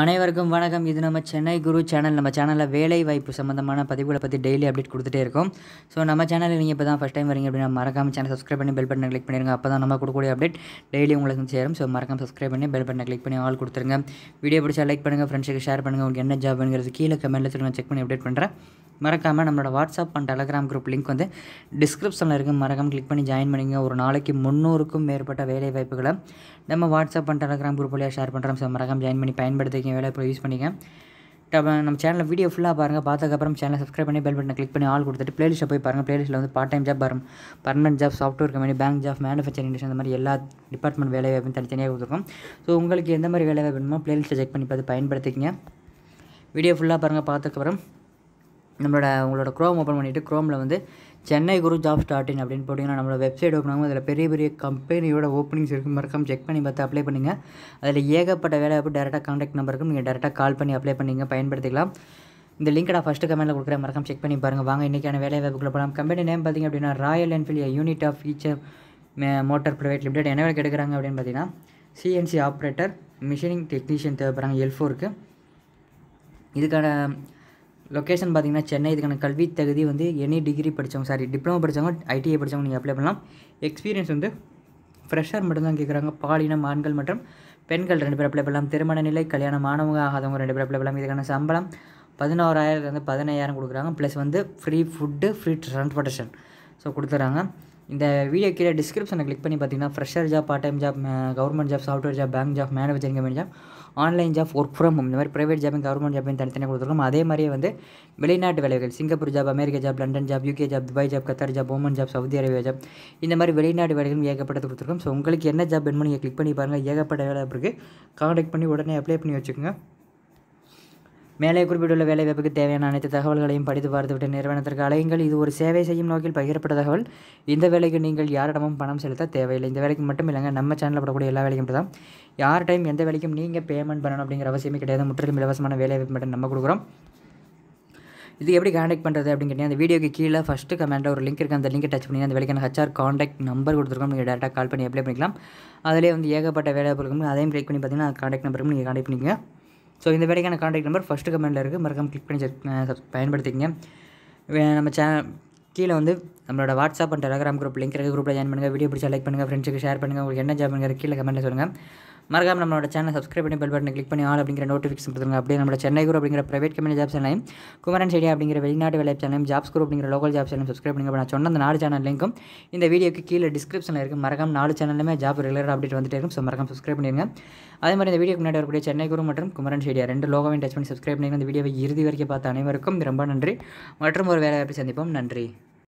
அனைவருக்கும் வணக்கம் இது நம்ம சென்னை குரு சேனல் நம்ம சேனலில் வேலை வாய்ப்பு சம்மந்தமான பதிவுகளை பற்றி டெய்லி அப்டேட் கொடுத்துட்டே இருக்கும் ஸோ நம்ம சேனலில் நீங்கள் இப்போ தான் ஃபஸ்ட் டைம் வரீங்க அப்படின்னா மறக்காமல் சேனல் சப்ஸ்கிரைப் பண்ணி பெல் பட்டனை கிளிக் பண்ணிருங்க அப்போ தான் நம்ம கொடுக்கக்கூடிய அப்டேட் டெய்லி உங்களுக்கு சேரும் ஸோ மறக்காம சப்ஸ்கிரைப் பண்ணி பெல் பட்டனை கிளிக் பண்ணி ஆள் கொடுத்துருங்க வீடியோ பிடிச்சா லைக் பண்ணுங்கள் ஃப்ரெண்ட்ஸுக்கு ஷேர் பண்ணுங்கள் உங்களுக்கு என்ன ஜாப்ங்கிறது கீழே கமெண்ட்டில் சொல்லுங்கள் செக் பண்ணி அப்டேட் பண்ணுறேன் மறக்காமல் நம்மளோட WhatsApp and Telegram group link வந்து டிஸ்கிரிப்ஷனில் இருக்குது மறக்காமல் கிளிக் பண்ணி ஜாயின் பண்ணிங்க ஒரு நாளைக்கு முந்நூறுக்கும் மேற்பட்ட வேலை வாய்ப்புகளை நம்ம வாட்ஸ்அப் அண்ட் டெலகிராம் குரூப் வழியாக ஷேர் பண்ணுறோம் ஸோ மறக்காமல் ஜாயின் பண்ணி பயன்படுத்திக்க வேலை இப்போ யூஸ் பண்ணிக்க நம்ம சேனலில் வீடியோ ஃபுல்லாக பாருங்கள் பார்த்ததுக்கப்புறம் சேனலை சப்ஸ்கிரைப் பண்ணி பெல் பட்டனை கிளிக் பண்ணி ஆள் கொடுத்துட்டு பிளேலிஸ்ட்டில் போய் பாருங்கள் ப்ளேலிஸ்ட்டில் வந்து பார்ட் டைம் ஜாப் வரும் permanent job software company bank job manufacturing industry அந்த மாதிரி எல்லா டிபார்ட்மெண்ட் வேலை வாய்ப்பும் தனித்தனியாக கொடுத்துருக்கோம் ஸோ உங்களுக்கு எந்த மாதிரி வேலை வாய்ப்பு வேணுமோ ப்ளேலிஸ்ட்டை செக் பண்ணி பார்த்து பயன்படுத்திக்கங்க வீடியோ ஃபுல்லாக பாருங்கள் பார்த்ததுக்கப்புறம் நம்மளோட உங்களோட க்ரோம் ஓப்பன் பண்ணிவிட்டு க்ரோமில் வந்து சென்னை குரு ஜாப் ஸ்டார்டிங் அப்படின்னு போட்டிங்கன்னா நம்மளோட வெப்சைட் ஓப்பன் ஆகும் அதில் பெரிய பெரிய கம்பெனியோட ஓப்பனிங்ஸ் இருக்கும் மறக்காம செக் பண்ணி பார்த்து அப்ளை பண்ணுங்கள் அதில் ஏகப்பட்ட வேலை வாய்ப்பு டேரெக்டாக காண்டாக்ட் நம்பருக்கு நீங்கள் டேரெக்டாக கால் பண்ணி அப்ளை பண்ணிங்க பயன்படுத்திக்கலாம் இந்த லிங்க் நான் ஃபஸ்ட்டு கமெண்ட்டில் கொடுக்குறேன் மறக்காம செக் பண்ணி பாருங்கள் வாங்க இன்றைக்கான வேலை வாய்ப்புகளை போகலாம் கம்பெனி நேம் பார்த்திங்க அப்படின்னா Royal Enfield unit of feature motor private limited என்ன வேலை எடுக்கிறாங்க அப்படின்னு பார்த்தீங்கன்னா சிஎன்சி ஆப்ரேட்டர் மிஷினிங் டெக்னீஷியன் தேவைப்படுறாங்க எல்ஃபோருக்கு இதுக்கான லொக்கேஷன் பார்த்தீங்கன்னா சென்னை இதுக்கான கல்வி தகுதி வந்து எனி டிகிரி e படித்தவங்க சாரி டிப்ளமோ படித்தவங்க ஐடிஐ e படித்தவங்க நீங்கள் அப்ளை பண்ணலாம் எக்ஸ்பீரியன்ஸ் வந்து ஃப்ரெஷர் மட்டும்தான் கேட்குறாங்க பாலினம் ஆண்கள் மற்றும் பெண்கள் ரெண்டு பேர் அப்ளை பண்ணலாம் திருமண நிலை கல்யாணம் மாணவங்க ஆகாதவங்க ரெண்டு பேர் அப்ளை பண்ணலாம் இதுக்கான சம்பளம் பதினோராயிரத்துலேருந்து பதினையாயிரம் கொடுக்குறாங்க ப்ளஸ் வந்து free food free transportation so கொடுத்துட்றாங்க இந்த வீடியோ கீழே டிஸ்கிரிப்ஷனை கிளிக் பண்ணி பார்த்தீங்கன்னா fresher job part time job government job software job bank job manufacturing company job online job work from home இந்த மாதிரி ப்ரைவேட் ஜாப் கவர்மெண்ட் ஜாப் தனித்தனியாக கொடுத்துருக்கோம் அதே மாதிரியே வந்து வெளிநாட்டு வேலைகள் Singapore job America job London job UK job Dubai job Qatar job Oman job Saudi Arabia job இந்த மாதிரி வெளிநாட்டு வேலைகளும் ஏகப்பட்ட கொடுத்துருக்கோம் ஸோ உங்களுக்கு என்ன ஜாப் வேணுமோ நீங்கள் கிளிக் பண்ணி பாருங்கள் ஏகப்பட்ட வேலை இருக்குது காண்டாக்ட் பண்ணி உடனே அப்ளை பண்ணி வச்சுக்கோங்க மேலே குறிப்பிட்டுள்ள வேலைவாய்ப்புக்கு தேவையான அனைத்து தகவல்களையும் படித்து பார்த்துவிட்டு நிறுவனத்திற்கு அலையுங்கள் இது ஒரு சேவை செய்யும் நோக்கில் பகிரப்பட்ட தகவல் இந்த வேலைக்கு நீங்கள் யாரிடமும் பணம் செலுத்த தேவையில்லை இந்த வேலைக்கு மட்டும் இல்லைங்க நம்ம சேனலில் படக்கூடிய எல்லா வேலைக்கும் தான் யார் டைம் எந்த வேலைக்கும் நீங்கள் பேமெண்ட் பண்ணணும் அப்படிங்கிற அவசியமே கிடையாது முற்றிலும் இலவசமான வேலைவாய்ப்பு மட்டும் நம்ம கொடுக்குறோம் இது எப்படி காண்டாக்ட் பண்ணுறது அப்படின்னு கேட்டீங்கன்னா அந்த வீடியோக்கு கீழே ஃபஸ்ட்டு கமெண்ட் ஒரு லிங்க் இருக்குது அந்த லிங்க் டச் பண்ணி அந்த வேலைக்கான ஹச்ஆர் காண்டாக்ட் நம்பர் கொடுத்துருக்கோம் நீங்கள் டேரெக்டாக கால் பண்ணி அப்ளை பண்ணிக்கலாம் அதிலே வந்து ஏகப்பட்ட வேலை இருக்கும் அதையும் கிளிக் பண்ணி பார்த்தீங்கன்னா காண்டாக்ட் நம்பருக்கு நீங்கள் காண்டாக்ட் பண்ணிக்கோங்க ஸோ இந்த வேலைக்கான காண்டாக்ட் நம்பர் ஃபஸ்ட்டு கமெண்ட்டில் இருக்குது மறக்காமல் கிளிக் பண்ணி பயன்படுத்திக்கங்க நம்ம சே கீழே வந்து நம்மளோட WhatsApp and Telegram group link இருக்குது குரூப்பில் ஜாயின் பண்ணுங்கள் வீடியோ பிடிச்சா லைக் பண்ணுங்கள் ஃப்ரெண்ட்ஸுக்கு ஷேர் பண்ணுங்கள் உங்களுக்கு என்ன ஜாப் பண்ணுங்கள் கீழே கமெண்ட்டில் சொல்லுங்கள் மறக்காம நம்மளோட சேனல் சப்ஸ்கிரைப் பண்ணி பெல் பட்டன் கிளிக் பண்ணி ஆள் அப்படிங்கிற நோட்டிஃபிகேஷன் கொடுத்துருங்க அப்படியே நம்ம சென்னை குரூப் அப்படிங்கிற பிரைவேட் கம்பெனி ஜாப் சேனலையும் குமரன் செடியா அப்படிங்கிற வெளிநாட்டு வேலை சேனலையும் ஜாப்ஸ் குரூப் அப்படிங்கிற லோக்கல் ஜாப் சேனலையும் சப்ஸ்கிரைப் பண்ணி நான் சொன்ன அந்த நாலு சேனல் லிங்கும் இந்த வீடியோக்கு கீழே டிஸ்கிரிப்ஷனில் இருக்குது மறக்காம நாலு சேனலுமே ஜாப் ரெகுலராக அப்டேட் வந்துட்டு இருக்கும் ஸோ மறக்காம சப்ஸ்கிரைப் பண்ணிடுங்க அதே மாதிரி இந்த வீடியோக்கு முன்னாடி வரக்கூடிய சென்னை குரு மற்றும் குமரன் செடியா ரெண்டு லோகோவையும் டச் பண்ணி சப்ஸ்கிரைப் பண்ணிங்க இந்த வீடியோவை இறுதி வரைக்கும் பார்த்த அனைவருக்கும் ரொம்ப நன்றி மற்றும் ஒரு வேலை வாய்ப்பு சந்திப்போம் நன்றி